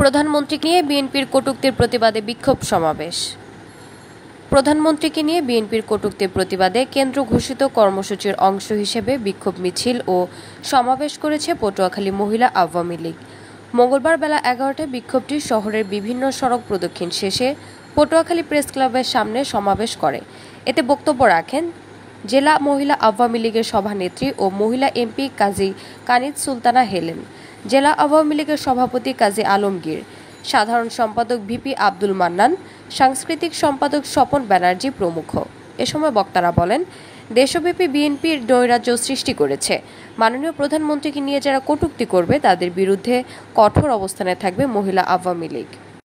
প্রধানমন্ত্রীকে নিয়ে বিএনপির কটুক্তির প্রতিবাদে বিক্ষোভ সমাবেশ প্রধানমন্ত্রীকে নিয়ে বিএনপির কটুক্তির প্রতিবাদে কেন্দ্র ঘোষিত কর্মসূচির অংশ হিসেবে বিক্ষোভ মিছিল ও সমাবেশ করেছে পটুয়াখালী মহিলা আওয়ামী লীগ মঙ্গলবার বেলা এগারোটায় বিক্ষোভটি শহরের বিভিন্ন সড়ক প্রদক্ষিণ শেষে পটুয়াখালী প্রেস ক্লাবের সামনে সমাবেশ করে এতে বক্তব্য রাখেন জেলা মহিলা আওয়ামী লীগের সভানেত্রী ও মহিলা এমপি কাজী কানিজ সুলতানা হেলেন জেলা আওয়ামী লীগের সভাপতি কাজী আলমগীর সাধারণ সম্পাদক ভিপি আব্দুল মান্নান সাংস্কৃতিক সম্পাদক স্বপন ব্যানার্জি প্রমুখ এ সময় বক্তারা বলেন দেশব্যাপী বিএনপির নৈরাজ্য সৃষ্টি করেছে মাননীয় প্রধানমন্ত্রীকে নিয়ে যারা কটুক্তি করবে তাদের বিরুদ্ধে কঠোর অবস্থানে থাকবে মহিলা আওয়ামী লীগ